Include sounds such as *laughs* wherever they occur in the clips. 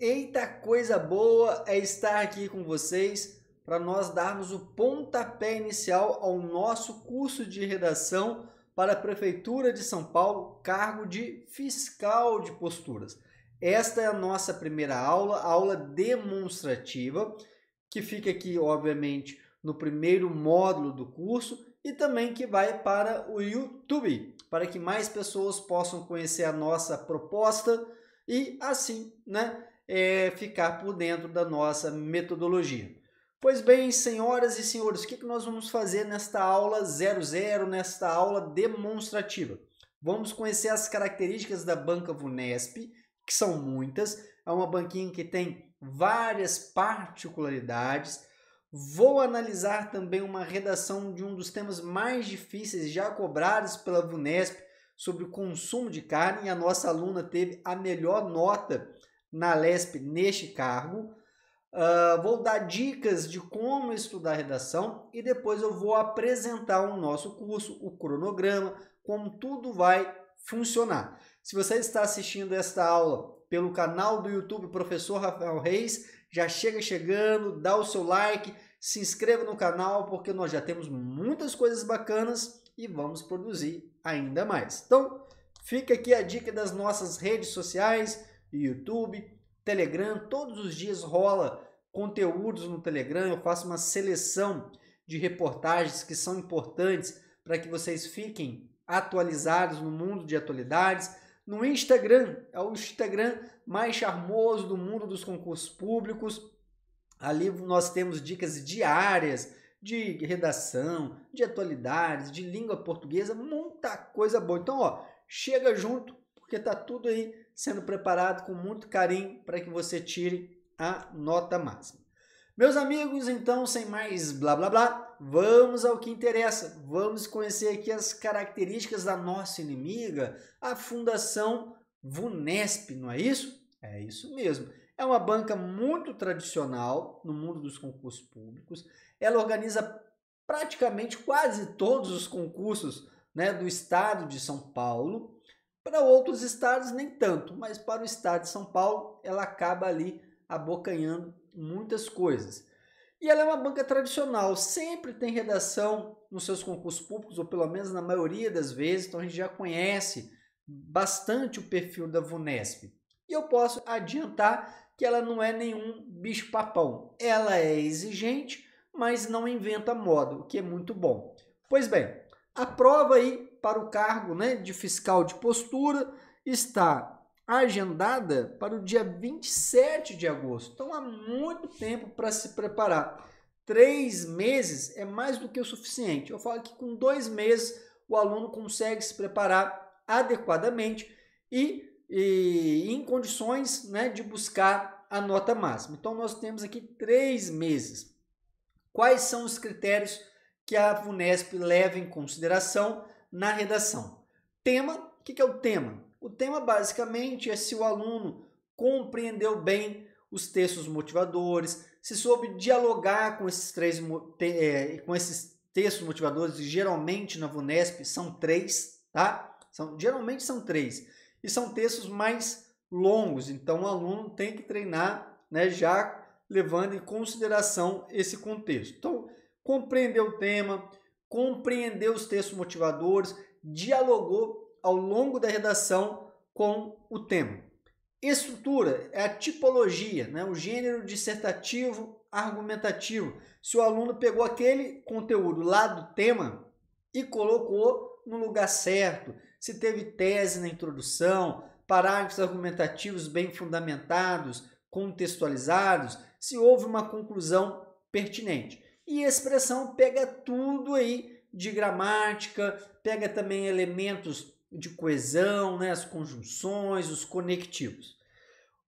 Eita coisa boa é estar aqui com vocês para nós darmos o pontapé inicial ao nosso curso de redação para a Prefeitura de São Paulo, cargo de fiscal de posturas. Esta é a nossa primeira aula, aula demonstrativa, que fica aqui, obviamente, no primeiro módulo do curso e também que vai para o YouTube, para que mais pessoas possam conhecer a nossa proposta e assim, né, é, ficar por dentro da nossa metodologia. Pois bem, senhoras e senhores, o que nós vamos fazer nesta aula 00, nesta aula demonstrativa? Vamos conhecer as características da banca VUNESP, que são muitas. É uma banquinha que tem várias particularidades. Vou analisar também uma redação de um dos temas mais difíceis já cobrados pela VUNESP sobre o consumo de carne e a nossa aluna teve a melhor nota na LESP neste cargo. Uh, vou dar dicas de como estudar redação e depois eu vou apresentar o nosso curso, o cronograma, como tudo vai funcionar. Se você está assistindo esta aula pelo canal do YouTube Professor Rafael Reis, já chega chegando, dá o seu like, se inscreva no canal porque nós já temos muitas coisas bacanas e vamos produzir ainda mais. Então, fica aqui a dica das nossas redes sociais, YouTube, Telegram. Todos os dias rola conteúdos no Telegram. Eu faço uma seleção de reportagens que são importantes para que vocês fiquem atualizados no mundo de atualidades. No Instagram, é o Instagram mais charmoso do mundo dos concursos públicos. Ali nós temos dicas diárias de redação, de atualidades, de língua portuguesa, muita coisa boa. Então, ó, chega junto, porque tá tudo aí sendo preparado com muito carinho para que você tire a nota máxima. Meus amigos, então, sem mais blá blá blá, vamos ao que interessa. Vamos conhecer aqui as características da nossa inimiga, a Fundação Vunesp, não é isso? É isso mesmo. É uma banca muito tradicional no mundo dos concursos públicos. Ela organiza praticamente quase todos os concursos né, do estado de São Paulo para outros estados, nem tanto, mas para o estado de São Paulo, ela acaba ali abocanhando muitas coisas. E ela é uma banca tradicional, sempre tem redação nos seus concursos públicos, ou pelo menos na maioria das vezes, então a gente já conhece bastante o perfil da VUNESP. E eu posso adiantar que ela não é nenhum bicho-papão. Ela é exigente, mas não inventa moda, o que é muito bom. Pois bem, a prova aí para o cargo né, de fiscal de postura está agendada para o dia 27 de agosto. Então há muito tempo para se preparar. Três meses é mais do que o suficiente. Eu falo que com dois meses o aluno consegue se preparar adequadamente e, e em condições né, de buscar a nota máxima. Então nós temos aqui três meses. Quais são os critérios que a Funesp leva em consideração na redação. Tema, o que, que é o tema? O tema basicamente é se o aluno compreendeu bem os textos motivadores, se soube dialogar com esses três é, com esses textos motivadores, e geralmente na VUNESP são três, tá? São, geralmente são três. E são textos mais longos, então o aluno tem que treinar né, já levando em consideração esse contexto. Então, compreender o tema, compreendeu os textos motivadores, dialogou ao longo da redação com o tema. Estrutura é a tipologia, né? o gênero dissertativo argumentativo. Se o aluno pegou aquele conteúdo lá do tema e colocou no lugar certo, se teve tese na introdução, parágrafos argumentativos bem fundamentados, contextualizados, se houve uma conclusão pertinente. E expressão pega tudo aí de gramática, pega também elementos de coesão, né, as conjunções, os conectivos.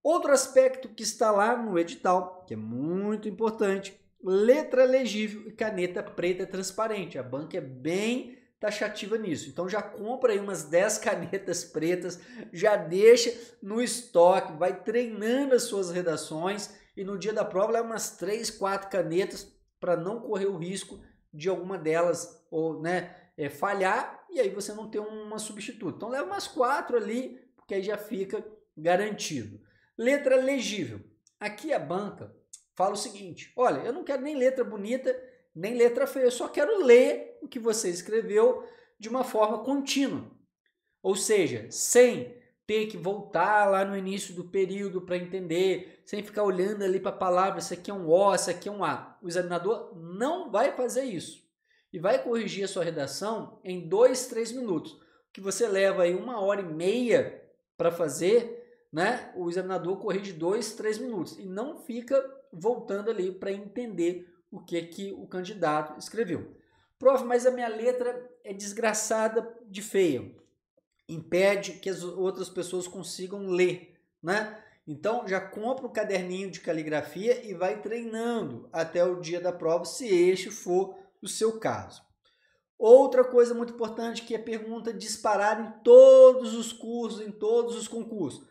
Outro aspecto que está lá no edital, que é muito importante, letra legível e caneta preta transparente. A banca é bem taxativa nisso. Então já compra aí umas 10 canetas pretas, já deixa no estoque, vai treinando as suas redações e no dia da prova leva umas 3, 4 canetas para não correr o risco de alguma delas ou né, é, falhar e aí você não ter uma substituta. Então leva umas quatro ali, porque aí já fica garantido. Letra legível. Aqui a banca fala o seguinte: olha, eu não quero nem letra bonita, nem letra feia, eu só quero ler o que você escreveu de uma forma contínua. Ou seja, sem ter que voltar lá no início do período para entender, sem ficar olhando ali para a palavra, se aqui é um O, se aqui é um A. O examinador não vai fazer isso. E vai corrigir a sua redação em dois, três minutos. Que você leva aí uma hora e meia para fazer, né? O examinador corrige dois, três minutos. E não fica voltando ali para entender o que, que o candidato escreveu. Prof, mas a minha letra é desgraçada de feia impede que as outras pessoas consigam ler, né? Então já compra um caderninho de caligrafia e vai treinando até o dia da prova, se este for o seu caso. Outra coisa muito importante que é pergunta disparada em todos os cursos, em todos os concursos.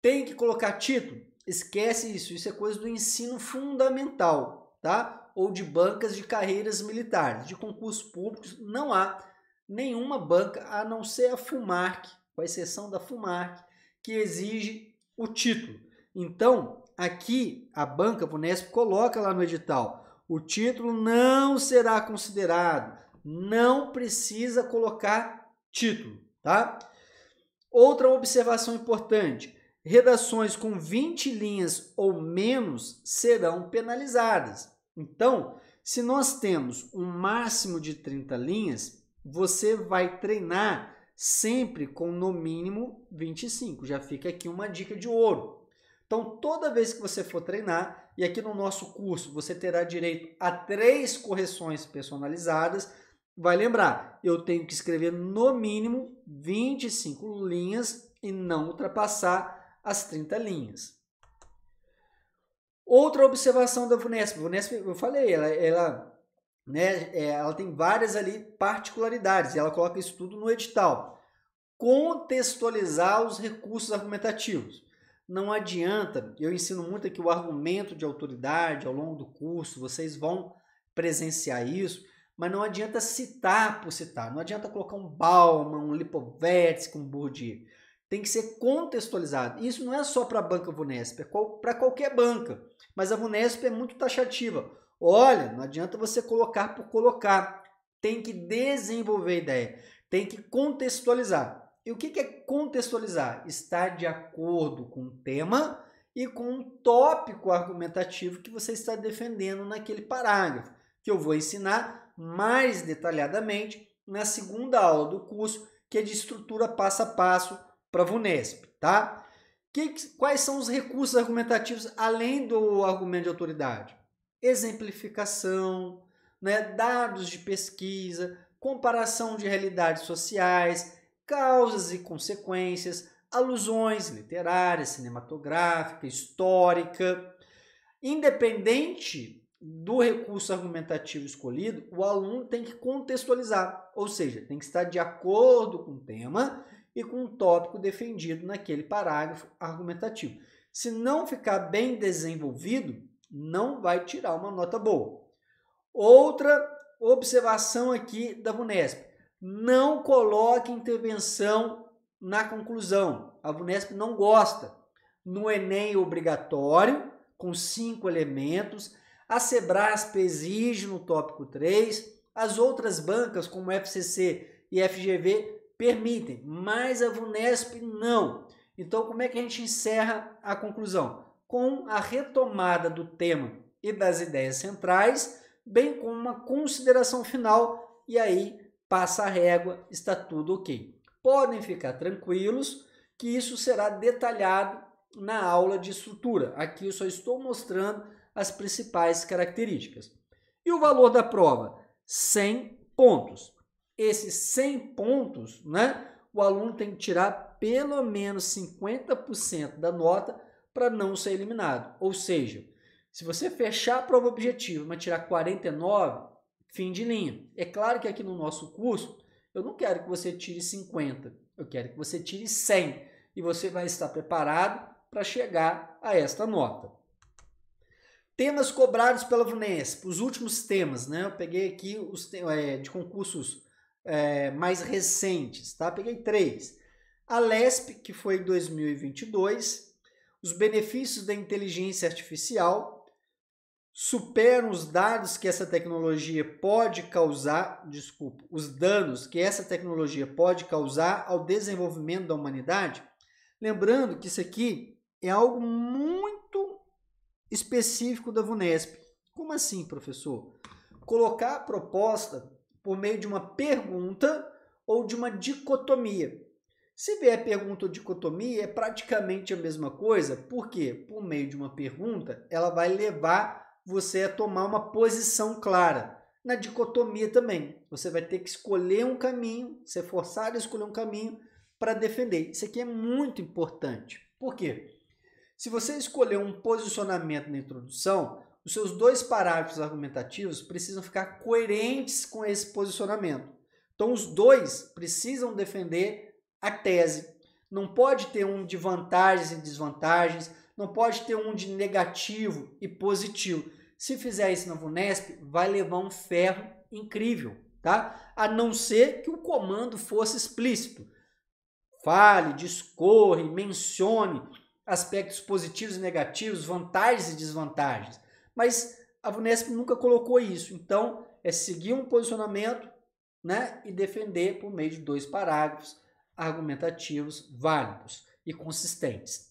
Tem que colocar título? Esquece isso, isso é coisa do ensino fundamental, tá? Ou de bancas de carreiras militares, de concursos públicos não há nenhuma banca, a não ser a FUMARC, com exceção da FUMARC, que exige o título. Então, aqui a banca, a coloca lá no edital, o título não será considerado, não precisa colocar título, tá? Outra observação importante, redações com 20 linhas ou menos serão penalizadas. Então, se nós temos um máximo de 30 linhas, você vai treinar sempre com no mínimo 25. Já fica aqui uma dica de ouro. Então, toda vez que você for treinar, e aqui no nosso curso você terá direito a três correções personalizadas, vai lembrar, eu tenho que escrever no mínimo 25 linhas e não ultrapassar as 30 linhas. Outra observação da Vunesp, Vunesp eu falei, ela, ela né? É, ela tem várias ali particularidades e ela coloca isso tudo no edital. Contextualizar os recursos argumentativos. Não adianta, eu ensino muito aqui o argumento de autoridade ao longo do curso, vocês vão presenciar isso, mas não adianta citar por citar, não adianta colocar um Bauman, um Lipovetsky, um Bourdieu. Tem que ser contextualizado. Isso não é só para a banca Vunesp, é para qualquer banca, mas a Vunesp é muito taxativa Olha, não adianta você colocar por colocar. Tem que desenvolver a ideia, tem que contextualizar. E o que é contextualizar? Estar de acordo com o tema e com o tópico argumentativo que você está defendendo naquele parágrafo, que eu vou ensinar mais detalhadamente na segunda aula do curso, que é de estrutura passo a passo para a VUNESP, tá? Que, quais são os recursos argumentativos além do argumento de autoridade? exemplificação, né, dados de pesquisa, comparação de realidades sociais, causas e consequências, alusões literária, cinematográfica, histórica. Independente do recurso argumentativo escolhido, o aluno tem que contextualizar, ou seja, tem que estar de acordo com o tema e com o tópico defendido naquele parágrafo argumentativo. Se não ficar bem desenvolvido, não vai tirar uma nota boa. Outra observação aqui da VUNESP. Não coloque intervenção na conclusão. A VUNESP não gosta. No Enem obrigatório, com cinco elementos, a Sebrasp exige no tópico 3, as outras bancas, como FCC e FGV, permitem, mas a VUNESP não. Então, como é que a gente encerra a conclusão? com a retomada do tema e das ideias centrais, bem como uma consideração final, e aí passa a régua, está tudo ok. Podem ficar tranquilos que isso será detalhado na aula de estrutura. Aqui eu só estou mostrando as principais características. E o valor da prova? 100 pontos. Esses 100 pontos, né, o aluno tem que tirar pelo menos 50% da nota para não ser eliminado. Ou seja, se você fechar a prova objetiva, mas tirar 49, fim de linha. É claro que aqui no nosso curso, eu não quero que você tire 50, eu quero que você tire 100 e você vai estar preparado para chegar a esta nota. Temas cobrados pela Vunesp, os últimos temas, né? Eu peguei aqui os é, de concursos é, mais recentes, tá? Peguei três. A LESP, que foi em 2022, os benefícios da inteligência artificial superam os dados que essa tecnologia pode causar, desculpa, os danos que essa tecnologia pode causar ao desenvolvimento da humanidade. Lembrando que isso aqui é algo muito específico da VUNESP. Como assim, professor? Colocar a proposta por meio de uma pergunta ou de uma dicotomia. Se vier pergunta ou dicotomia, é praticamente a mesma coisa, porque por meio de uma pergunta, ela vai levar você a tomar uma posição clara. Na dicotomia também, você vai ter que escolher um caminho, ser é forçado a escolher um caminho para defender. Isso aqui é muito importante. Por quê? Se você escolher um posicionamento na introdução, os seus dois parágrafos argumentativos precisam ficar coerentes com esse posicionamento. Então, os dois precisam defender a tese. Não pode ter um de vantagens e desvantagens, não pode ter um de negativo e positivo. Se fizer isso na VUNESP, vai levar um ferro incrível, tá? A não ser que o comando fosse explícito. Fale, discorre, mencione aspectos positivos e negativos, vantagens e desvantagens. Mas a VUNESP nunca colocou isso. Então, é seguir um posicionamento né, e defender por meio de dois parágrafos argumentativos válidos e consistentes.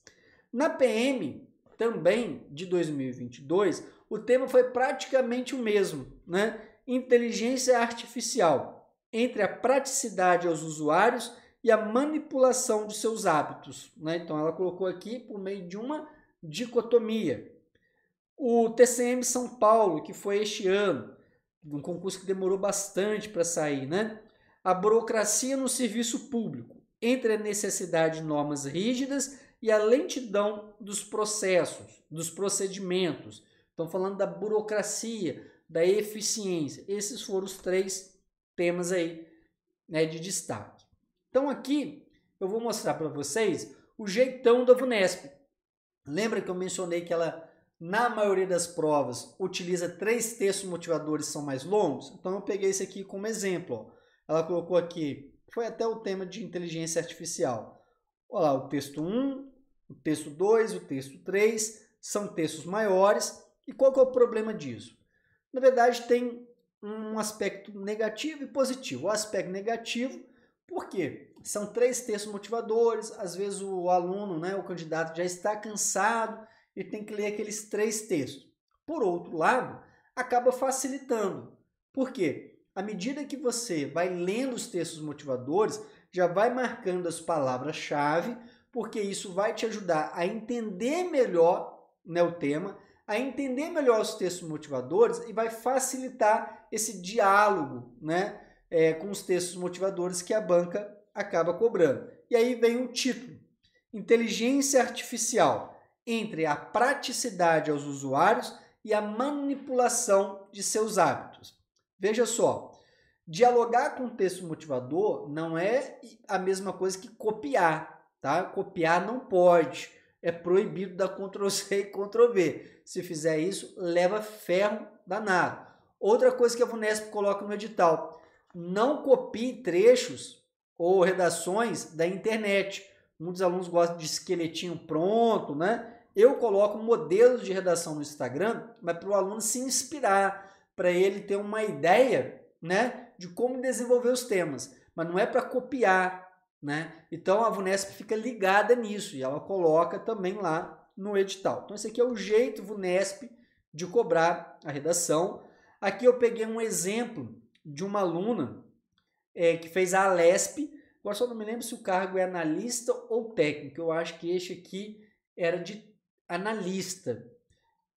Na PM, também de 2022, o tema foi praticamente o mesmo, né? Inteligência artificial, entre a praticidade aos usuários e a manipulação de seus hábitos. Né? Então, ela colocou aqui por meio de uma dicotomia. O TCM São Paulo, que foi este ano, um concurso que demorou bastante para sair, né? a burocracia no serviço público, entre a necessidade de normas rígidas e a lentidão dos processos, dos procedimentos. Estão falando da burocracia, da eficiência. Esses foram os três temas aí né, de destaque. Então aqui eu vou mostrar para vocês o jeitão da Vunesp. Lembra que eu mencionei que ela, na maioria das provas, utiliza três textos motivadores que são mais longos? Então eu peguei esse aqui como exemplo. Ó. Ela colocou aqui, foi até o tema de inteligência artificial. Olha lá, o texto 1, o texto 2, o texto 3, são textos maiores. E qual que é o problema disso? Na verdade, tem um aspecto negativo e positivo. O aspecto negativo, porque são três textos motivadores, às vezes o aluno, né, o candidato já está cansado e tem que ler aqueles três textos. Por outro lado, acaba facilitando. Por quê? à medida que você vai lendo os textos motivadores, já vai marcando as palavras-chave, porque isso vai te ajudar a entender melhor né, o tema, a entender melhor os textos motivadores e vai facilitar esse diálogo né, é, com os textos motivadores que a banca acaba cobrando. E aí vem o um título: Inteligência Artificial entre a praticidade aos usuários e a manipulação de seus hábitos. Veja só, dialogar com o texto motivador não é a mesma coisa que copiar, tá? Copiar não pode, é proibido da Ctrl+C e Ctrl+V. Se fizer isso, leva ferro danado. Outra coisa que a Vunesp coloca no edital, não copie trechos ou redações da internet. Muitos alunos gostam de esqueletinho pronto, né? Eu coloco modelos de redação no Instagram, mas para o aluno se inspirar, para ele ter uma ideia, né, de como desenvolver os temas, mas não é para copiar, né? Então a Vunesp fica ligada nisso e ela coloca também lá no edital. Então esse aqui é o jeito Vunesp de cobrar a redação. Aqui eu peguei um exemplo de uma aluna é, que fez a Alesp. Agora só não me lembro se o cargo é analista ou técnico. Eu acho que este aqui era de analista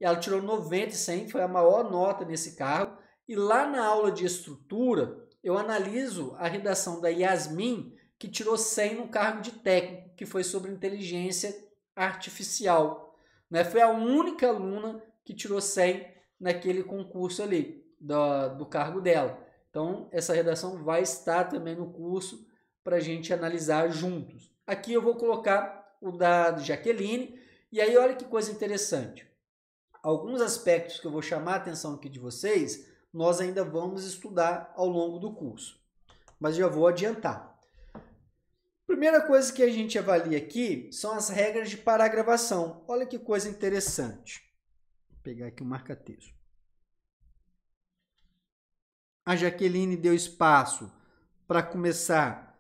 ela tirou 90 e 100, foi a maior nota nesse cargo. E lá na aula de estrutura, eu analiso a redação da Yasmin, que tirou 100 no cargo de técnico, que foi sobre inteligência artificial. Né? Foi a única aluna que tirou 100 naquele concurso ali, do, do cargo dela. Então, essa redação vai estar também no curso para a gente analisar juntos. Aqui eu vou colocar o da Jaqueline, e aí olha que coisa interessante alguns aspectos que eu vou chamar a atenção aqui de vocês, nós ainda vamos estudar ao longo do curso. Mas já vou adiantar. Primeira coisa que a gente avalia aqui são as regras de paragravação. Olha que coisa interessante. Vou pegar aqui o um marca-texto. A Jaqueline deu espaço para começar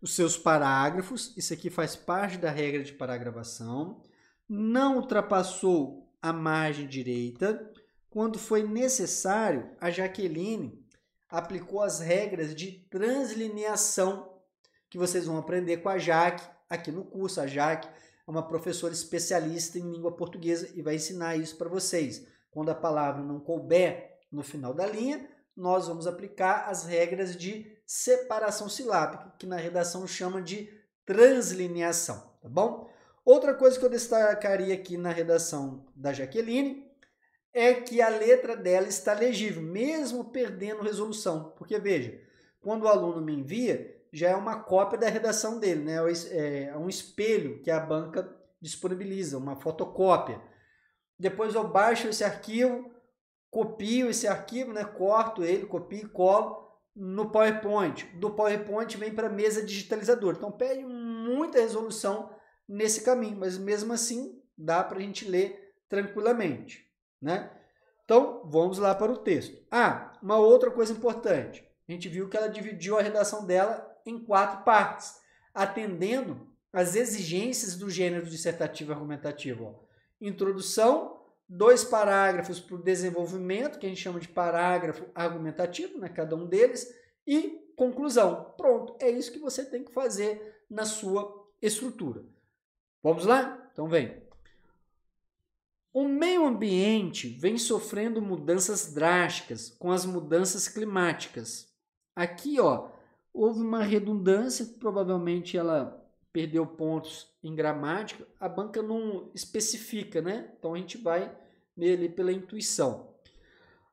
os seus parágrafos. Isso aqui faz parte da regra de paragravação. Não ultrapassou à margem direita. Quando foi necessário, a Jaqueline aplicou as regras de translineação que vocês vão aprender com a Jaque aqui no curso. A Jaque é uma professora especialista em língua portuguesa e vai ensinar isso para vocês. Quando a palavra não couber no final da linha, nós vamos aplicar as regras de separação silábica, que na redação chama de translineação, tá bom? Outra coisa que eu destacaria aqui na redação da Jaqueline é que a letra dela está legível, mesmo perdendo resolução. Porque, veja, quando o aluno me envia, já é uma cópia da redação dele, né? É, é, é um espelho que a banca disponibiliza, uma fotocópia. Depois eu baixo esse arquivo, copio esse arquivo, né? corto ele, copio e colo no PowerPoint. Do PowerPoint vem para a mesa digitalizadora. Então pede muita resolução nesse caminho, mas mesmo assim dá para a gente ler tranquilamente, né? Então, vamos lá para o texto. Ah, uma outra coisa importante. A gente viu que ela dividiu a redação dela em quatro partes, atendendo às exigências do gênero dissertativo argumentativo. Ó. Introdução, dois parágrafos para o desenvolvimento, que a gente chama de parágrafo argumentativo, né, cada um deles, e conclusão. Pronto, é isso que você tem que fazer na sua estrutura. Vamos lá? Então vem. O meio ambiente vem sofrendo mudanças drásticas com as mudanças climáticas. Aqui, ó, houve uma redundância, provavelmente ela perdeu pontos em gramática. A banca não especifica, né? Então a gente vai meio ali pela intuição.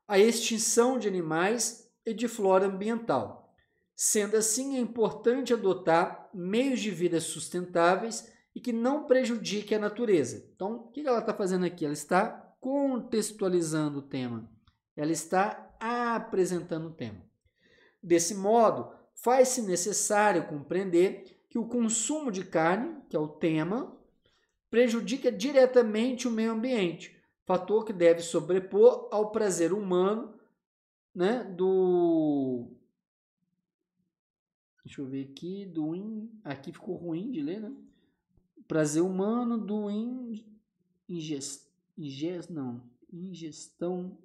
A extinção de animais e de flora ambiental. Sendo assim, é importante adotar meios de vida sustentáveis e que não prejudique a natureza. Então, o que ela está fazendo aqui? Ela está contextualizando o tema, ela está apresentando o tema. Desse modo, faz-se necessário compreender que o consumo de carne, que é o tema, prejudica diretamente o meio ambiente, fator que deve sobrepor ao prazer humano né, do. Deixa eu ver aqui, do in... aqui ficou ruim de ler, né? prazer humano do in, ingest, ingest, não, ingestão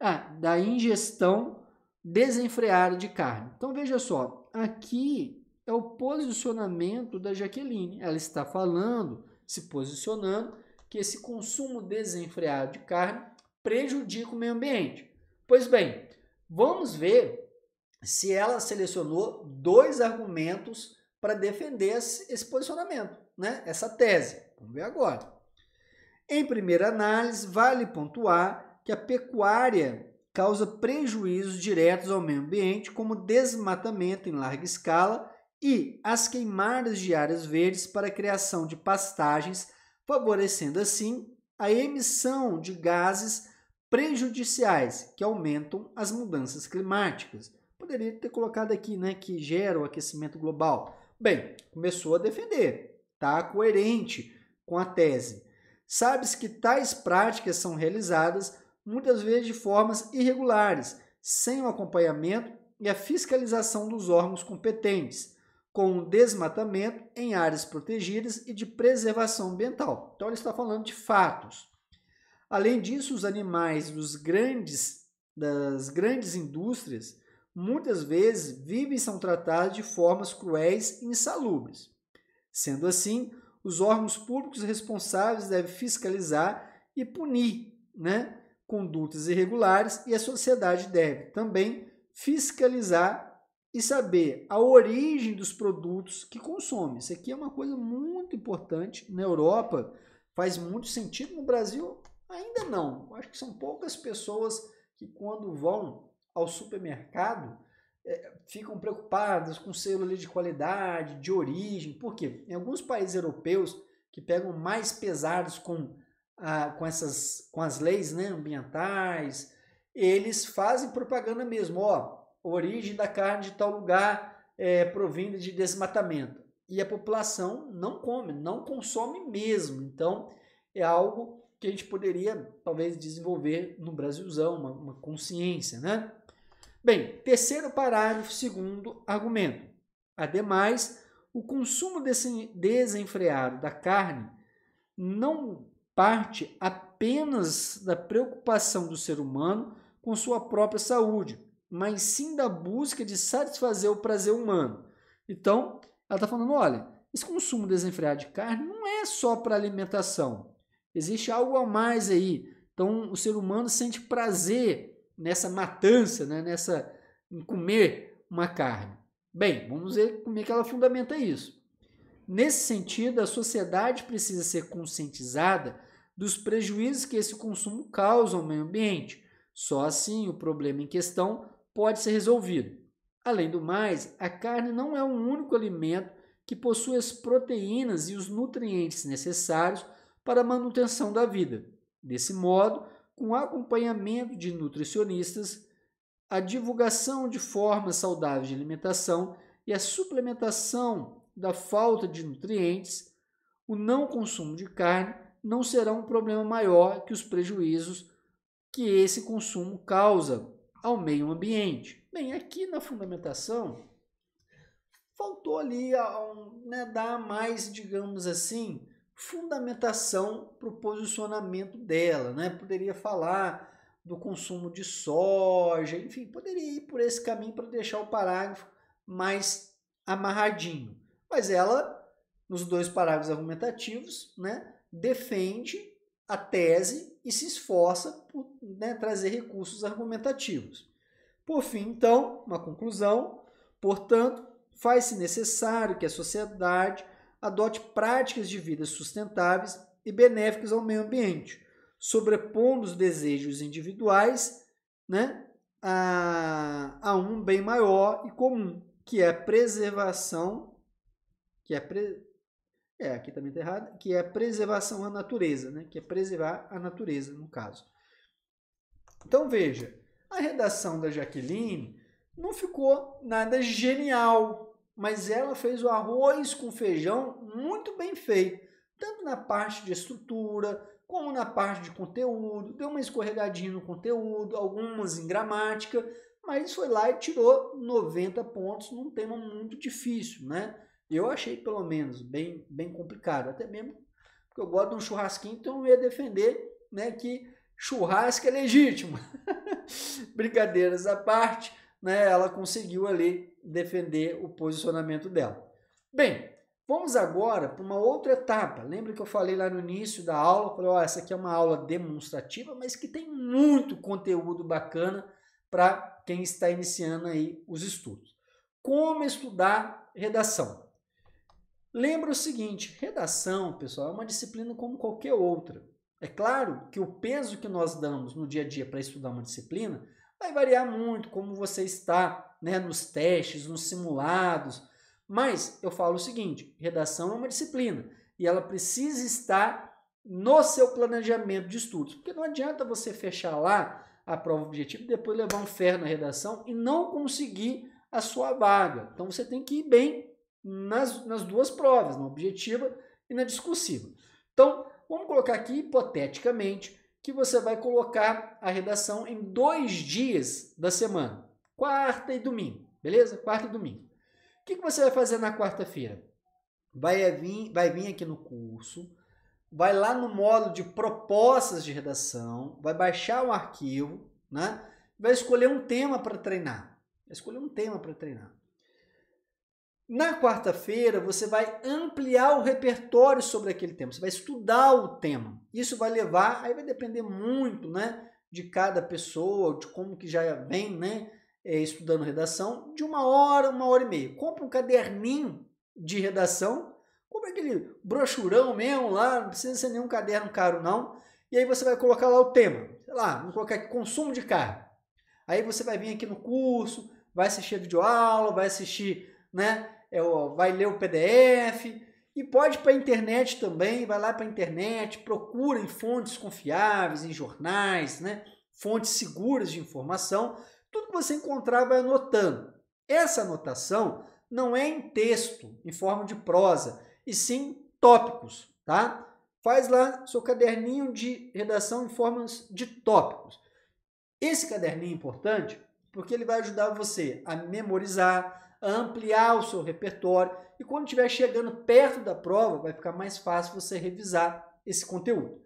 ah, da ingestão desenfreada de carne. Então veja só, aqui é o posicionamento da Jaqueline. Ela está falando, se posicionando, que esse consumo desenfreado de carne prejudica o meio ambiente. Pois bem, vamos ver se ela selecionou dois argumentos para defender esse posicionamento né, essa tese. Vamos ver agora. Em primeira análise, vale pontuar que a pecuária causa prejuízos diretos ao meio ambiente, como desmatamento em larga escala e as queimadas de áreas verdes para a criação de pastagens, favorecendo assim a emissão de gases prejudiciais que aumentam as mudanças climáticas. Poderia ter colocado aqui, né, que gera o aquecimento global. Bem, começou a defender tá coerente com a tese. Sabe-se que tais práticas são realizadas muitas vezes de formas irregulares, sem o acompanhamento e a fiscalização dos órgãos competentes, com o desmatamento em áreas protegidas e de preservação ambiental. Então, ele está falando de fatos. Além disso, os animais dos grandes, das grandes indústrias muitas vezes vivem e são tratados de formas cruéis e insalubres. Sendo assim, os órgãos públicos responsáveis devem fiscalizar e punir né, condutas irregulares e a sociedade deve também fiscalizar e saber a origem dos produtos que consome. Isso aqui é uma coisa muito importante na Europa, faz muito sentido no Brasil ainda não. acho que são poucas pessoas que quando vão ao supermercado é, ficam preocupados com selo de qualidade, de origem. Por quê? Em alguns países europeus que pegam mais pesados com, a, com, essas, com as leis né, ambientais, eles fazem propaganda mesmo. Ó, origem da carne de tal lugar é, provinda de desmatamento. E a população não come, não consome mesmo. Então, é algo que a gente poderia, talvez, desenvolver no Brasilzão, uma, uma consciência, né? Bem, terceiro parágrafo, segundo argumento. Ademais, o consumo desenfreado da carne não parte apenas da preocupação do ser humano com sua própria saúde, mas sim da busca de satisfazer o prazer humano. Então, ela está falando: olha, esse consumo desenfreado de carne não é só para alimentação. Existe algo a mais aí. Então, o ser humano sente prazer nessa matança, né? nessa em comer uma carne. Bem, vamos ver como é que ela fundamenta isso. Nesse sentido, a sociedade precisa ser conscientizada dos prejuízos que esse consumo causa ao meio ambiente. Só assim o problema em questão pode ser resolvido. Além do mais, a carne não é o único alimento que possui as proteínas e os nutrientes necessários para a manutenção da vida. Desse modo, com acompanhamento de nutricionistas, a divulgação de formas saudáveis de alimentação e a suplementação da falta de nutrientes, o não consumo de carne não será um problema maior que os prejuízos que esse consumo causa ao meio ambiente. Bem, aqui na fundamentação faltou ali né, dar mais, digamos assim, fundamentação para o posicionamento dela. Né? Poderia falar do consumo de soja, enfim, poderia ir por esse caminho para deixar o parágrafo mais amarradinho. Mas ela, nos dois parágrafos argumentativos, né, defende a tese e se esforça por né, trazer recursos argumentativos. Por fim, então, uma conclusão, portanto, faz-se necessário que a sociedade adote práticas de vida sustentáveis e benéficas ao meio ambiente, sobrepondo os desejos individuais né, a, a um bem maior e comum, que é a preservação, que é, pre, é aqui também está errado, que é a preservação à natureza, né, que é preservar a natureza, no caso. Então veja, a redação da Jaqueline não ficou nada genial, mas ela fez o arroz com feijão muito bem feito, tanto na parte de estrutura, como na parte de conteúdo, deu uma escorregadinha no conteúdo, algumas em gramática, mas foi lá e tirou 90 pontos num tema muito difícil, né? Eu achei, pelo menos, bem, bem complicado, até mesmo porque eu gosto de um churrasquinho, então eu ia defender né, que churrasco é legítimo. *laughs* Brincadeiras à parte, né, ela conseguiu ali defender o posicionamento dela. Bem, vamos agora para uma outra etapa. Lembra que eu falei lá no início da aula, falei, ó, essa aqui é uma aula demonstrativa, mas que tem muito conteúdo bacana para quem está iniciando aí os estudos. Como estudar redação? Lembra o seguinte, redação, pessoal, é uma disciplina como qualquer outra. É claro que o peso que nós damos no dia a dia para estudar uma disciplina Vai variar muito como você está né, nos testes, nos simulados. Mas eu falo o seguinte: redação é uma disciplina e ela precisa estar no seu planejamento de estudos. Porque não adianta você fechar lá a prova objetiva e depois levar um ferro na redação e não conseguir a sua vaga. Então você tem que ir bem nas, nas duas provas, na objetiva e na discursiva. Então, vamos colocar aqui hipoteticamente que você vai colocar a redação em dois dias da semana, quarta e domingo, beleza? Quarta e domingo. O que, que você vai fazer na quarta-feira? Vai vir, vai vir aqui no curso, vai lá no módulo de propostas de redação, vai baixar o arquivo, né? Vai escolher um tema para treinar. Vai escolher um tema para treinar. Na quarta-feira, você vai ampliar o repertório sobre aquele tema, você vai estudar o tema. Isso vai levar, aí vai depender muito, né, de cada pessoa, de como que já vem, né, é, estudando redação, de uma hora, uma hora e meia. Compra um caderninho de redação, compra aquele brochurão mesmo lá, não precisa ser nenhum caderno caro não, e aí você vai colocar lá o tema, sei lá, vamos colocar aqui, consumo de carne. Aí você vai vir aqui no curso, vai assistir a videoaula, vai assistir, né, é o, vai ler o PDF e pode para a internet também, vai lá para a internet, procura em fontes confiáveis, em jornais, né? fontes seguras de informação, tudo que você encontrar vai anotando. Essa anotação não é em texto, em forma de prosa, e sim tópicos, tá? Faz lá seu caderninho de redação em formas de tópicos. Esse caderninho é importante porque ele vai ajudar você a memorizar, ampliar o seu repertório e quando estiver chegando perto da prova, vai ficar mais fácil você revisar esse conteúdo.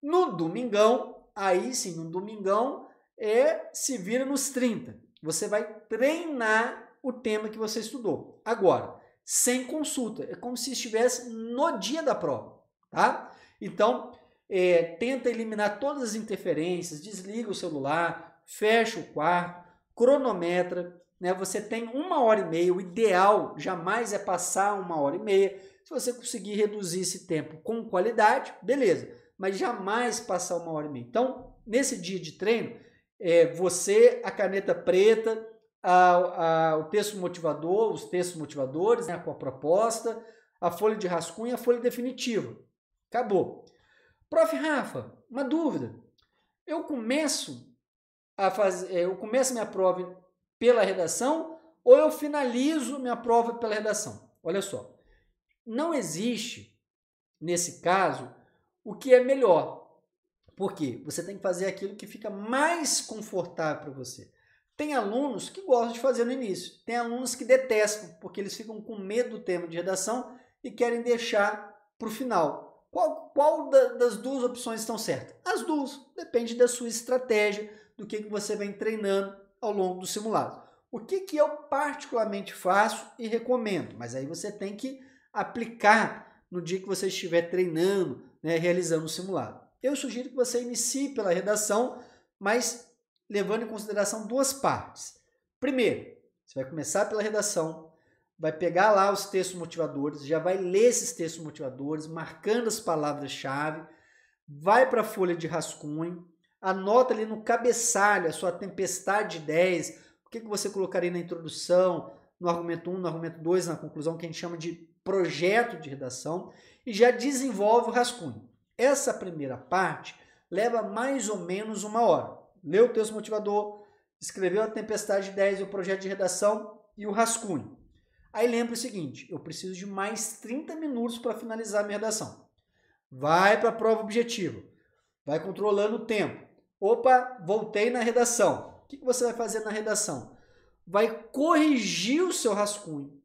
No domingão, aí sim, no domingão é se vira nos 30. Você vai treinar o tema que você estudou. Agora, sem consulta, é como se estivesse no dia da prova, tá? Então, é, tenta eliminar todas as interferências, desliga o celular, fecha o quarto, cronometra, né? Você tem uma hora e meia, o ideal jamais é passar uma hora e meia. Se você conseguir reduzir esse tempo com qualidade, beleza, mas jamais passar uma hora e meia. Então, nesse dia de treino, é, você, a caneta preta, a, a, o texto motivador, os textos motivadores, né, com a proposta, a folha de rascunho e a folha definitiva. Acabou. Prof. Rafa, uma dúvida. Eu começo a fazer, é, eu começo minha prova pela redação ou eu finalizo minha prova pela redação. Olha só. Não existe, nesse caso, o que é melhor. porque Você tem que fazer aquilo que fica mais confortável para você. Tem alunos que gostam de fazer no início, tem alunos que detestam, porque eles ficam com medo do tema de redação e querem deixar para o final. Qual, qual da, das duas opções estão certas? As duas, depende da sua estratégia, do que, que você vem treinando ao longo do simulado. O que, que eu particularmente faço e recomendo, mas aí você tem que aplicar no dia que você estiver treinando, né, realizando o simulado. Eu sugiro que você inicie pela redação, mas levando em consideração duas partes. Primeiro, você vai começar pela redação, vai pegar lá os textos motivadores, já vai ler esses textos motivadores, marcando as palavras-chave, vai para a folha de rascunho, Anota ali no cabeçalho a sua tempestade de ideias, o que, que você colocaria na introdução, no argumento 1, no argumento 2, na conclusão, que a gente chama de projeto de redação, e já desenvolve o rascunho. Essa primeira parte leva mais ou menos uma hora. Leu o texto motivador, escreveu a tempestade de 10, o projeto de redação e o rascunho. Aí lembra o seguinte, eu preciso de mais 30 minutos para finalizar a minha redação. Vai para a prova objetiva. Vai controlando o tempo. Opa, voltei na redação. O que você vai fazer na redação? Vai corrigir o seu rascunho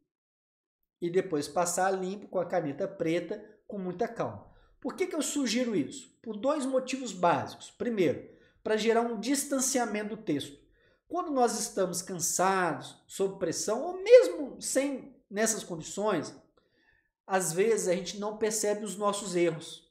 e depois passar limpo com a caneta preta com muita calma. Por que, que eu sugiro isso? Por dois motivos básicos. Primeiro, para gerar um distanciamento do texto. Quando nós estamos cansados, sob pressão, ou mesmo sem nessas condições, às vezes a gente não percebe os nossos erros.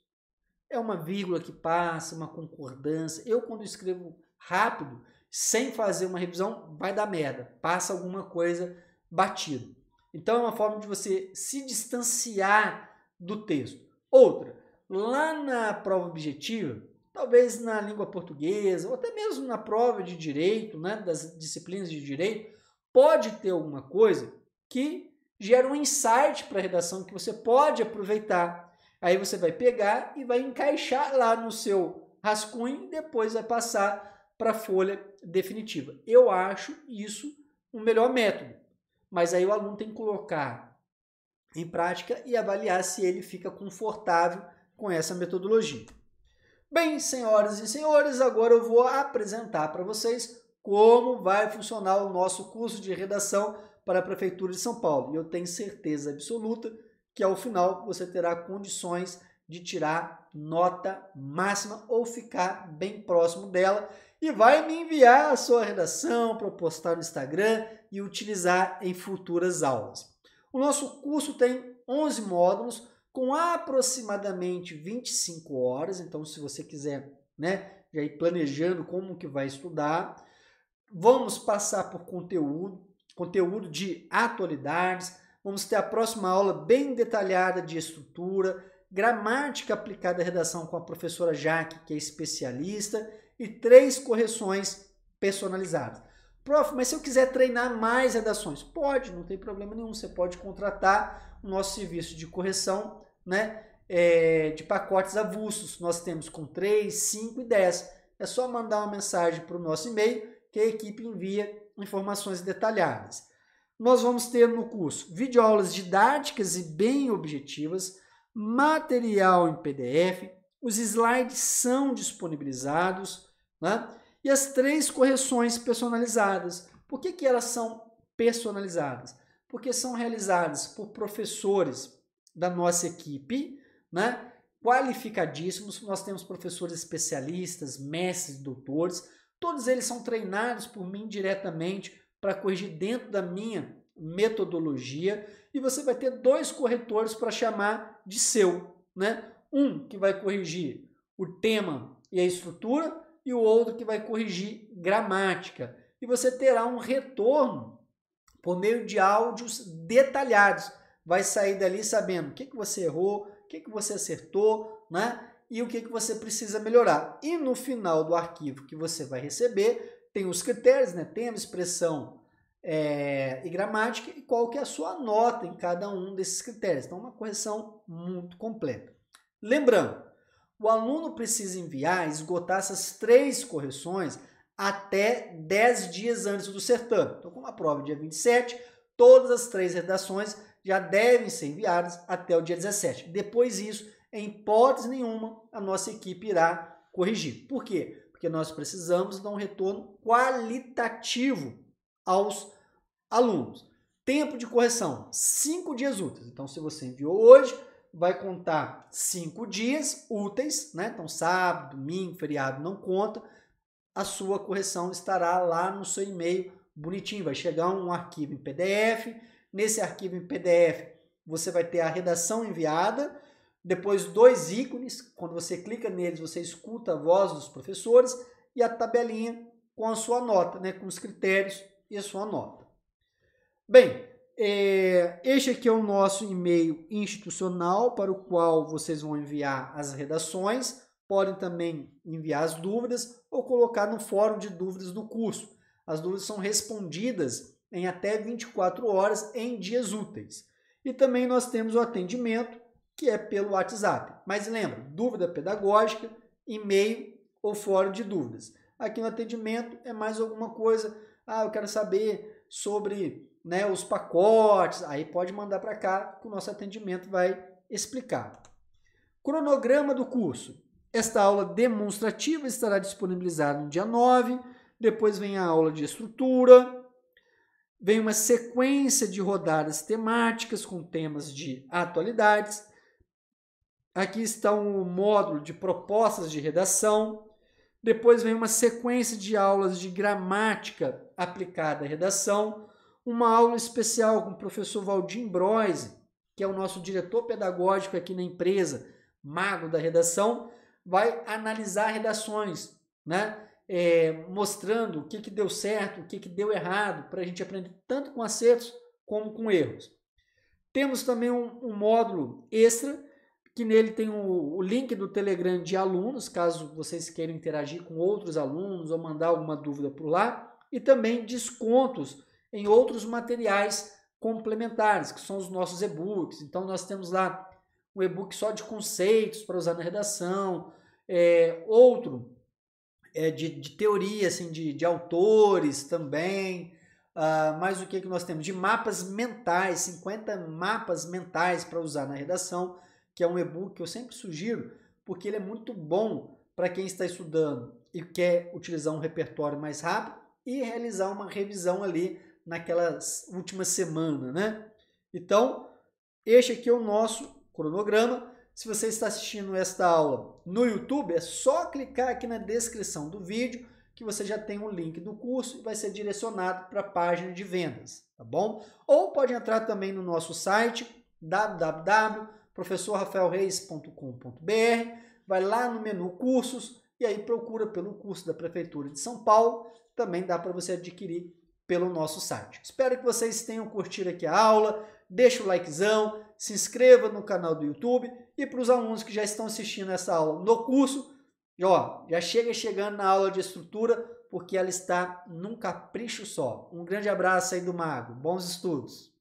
É uma vírgula que passa, uma concordância. Eu, quando escrevo rápido, sem fazer uma revisão, vai dar merda. Passa alguma coisa batido. Então, é uma forma de você se distanciar do texto. Outra, lá na prova objetiva, talvez na língua portuguesa, ou até mesmo na prova de direito, né, das disciplinas de direito, pode ter alguma coisa que gera um insight para a redação que você pode aproveitar. Aí você vai pegar e vai encaixar lá no seu rascunho, depois vai passar para a folha definitiva. Eu acho isso o melhor método, mas aí o aluno tem que colocar em prática e avaliar se ele fica confortável com essa metodologia. Bem, senhoras e senhores, agora eu vou apresentar para vocês como vai funcionar o nosso curso de redação para a Prefeitura de São Paulo. Eu tenho certeza absoluta que ao final você terá condições de tirar nota máxima ou ficar bem próximo dela e vai me enviar a sua redação para postar no Instagram e utilizar em futuras aulas. O nosso curso tem 11 módulos com aproximadamente 25 horas, então se você quiser, né, já ir planejando como que vai estudar, vamos passar por conteúdo, conteúdo de atualidades, Vamos ter a próxima aula bem detalhada de estrutura, gramática aplicada à redação com a professora Jaque, que é especialista, e três correções personalizadas. Prof, mas se eu quiser treinar mais redações, pode, não tem problema nenhum. Você pode contratar o nosso serviço de correção né, é, de pacotes avulsos. Nós temos com 3, 5 e 10. É só mandar uma mensagem para o nosso e-mail que a equipe envia informações detalhadas nós vamos ter no curso videoaulas didáticas e bem objetivas, material em PDF, os slides são disponibilizados, né? e as três correções personalizadas. Por que, que elas são personalizadas? Porque são realizadas por professores da nossa equipe, né? qualificadíssimos, nós temos professores especialistas, mestres, doutores, todos eles são treinados por mim diretamente para corrigir dentro da minha metodologia e você vai ter dois corretores para chamar de seu, né? Um que vai corrigir o tema e a estrutura e o outro que vai corrigir gramática. E você terá um retorno por meio de áudios detalhados. Vai sair dali sabendo o que, que você errou, o que, que você acertou, né? E o que, que você precisa melhorar. E no final do arquivo que você vai receber, tem os critérios, né? Tem a expressão é, e gramática e qual que é a sua nota em cada um desses critérios. Então, uma correção muito completa. Lembrando, o aluno precisa enviar, esgotar essas três correções até 10 dias antes do certame. Então, como a prova é dia 27, todas as três redações já devem ser enviadas até o dia 17. Depois disso, em hipótese nenhuma, a nossa equipe irá corrigir. Por quê? Porque nós precisamos dar um retorno qualitativo aos alunos. Tempo de correção, cinco dias úteis. Então, se você enviou hoje, vai contar cinco dias úteis, né? Então, sábado, domingo, feriado não conta. A sua correção estará lá no seu e-mail bonitinho. Vai chegar um arquivo em PDF. Nesse arquivo em PDF, você vai ter a redação enviada, depois dois ícones. Quando você clica neles, você escuta a voz dos professores e a tabelinha com a sua nota, né? com os critérios e a sua nota. Bem, é, este aqui é o nosso e-mail institucional para o qual vocês vão enviar as redações. Podem também enviar as dúvidas ou colocar no fórum de dúvidas do curso. As dúvidas são respondidas em até 24 horas em dias úteis. E também nós temos o atendimento, que é pelo WhatsApp. Mas lembra, dúvida pedagógica, e-mail ou fórum de dúvidas. Aqui no atendimento é mais alguma coisa. Ah, eu quero saber sobre né, os pacotes, aí pode mandar para cá que o nosso atendimento vai explicar. Cronograma do curso. Esta aula demonstrativa estará disponibilizada no dia 9, depois vem a aula de estrutura, vem uma sequência de rodadas temáticas com temas de atualidades. Aqui está um módulo de propostas de redação. Depois vem uma sequência de aulas de gramática aplicada à redação uma aula especial com o professor Valdim Broise, que é o nosso diretor pedagógico aqui na empresa, mago da redação, vai analisar redações, né? É, mostrando o que, que deu certo, o que, que deu errado, para a gente aprender tanto com acertos como com erros. Temos também um, um módulo extra, que nele tem o, o, link do Telegram de alunos, caso vocês queiram interagir com outros alunos ou mandar alguma dúvida por lá, e também descontos em outros materiais complementares, que são os nossos e-books. Então, nós temos lá um e-book só de conceitos para usar na redação, é, outro é, de, de, teoria, assim, de, de autores também. Uh, ah, mais o que, que nós temos? De mapas mentais, 50 mapas mentais para usar na redação, que é um e-book que eu sempre sugiro, porque ele é muito bom para quem está estudando e quer utilizar um repertório mais rápido e realizar uma revisão ali naquela última semana, né? Então, este aqui é o nosso cronograma. Se você está assistindo esta aula no YouTube, é só clicar aqui na descrição do vídeo que você já tem o um link do curso e vai ser direcionado para a página de vendas, tá bom? Ou pode entrar também no nosso site www.professorrafaelreis.com.br, vai lá no menu cursos e aí procura pelo curso da Prefeitura de São Paulo, também dá para você adquirir pelo nosso site. Espero que vocês tenham curtido aqui a aula, deixa o likezão, se inscreva no canal do YouTube e para os alunos que já estão assistindo essa aula no curso, ó, já chega chegando na aula de estrutura porque ela está num capricho só. Um grande abraço aí do Mago, bons estudos!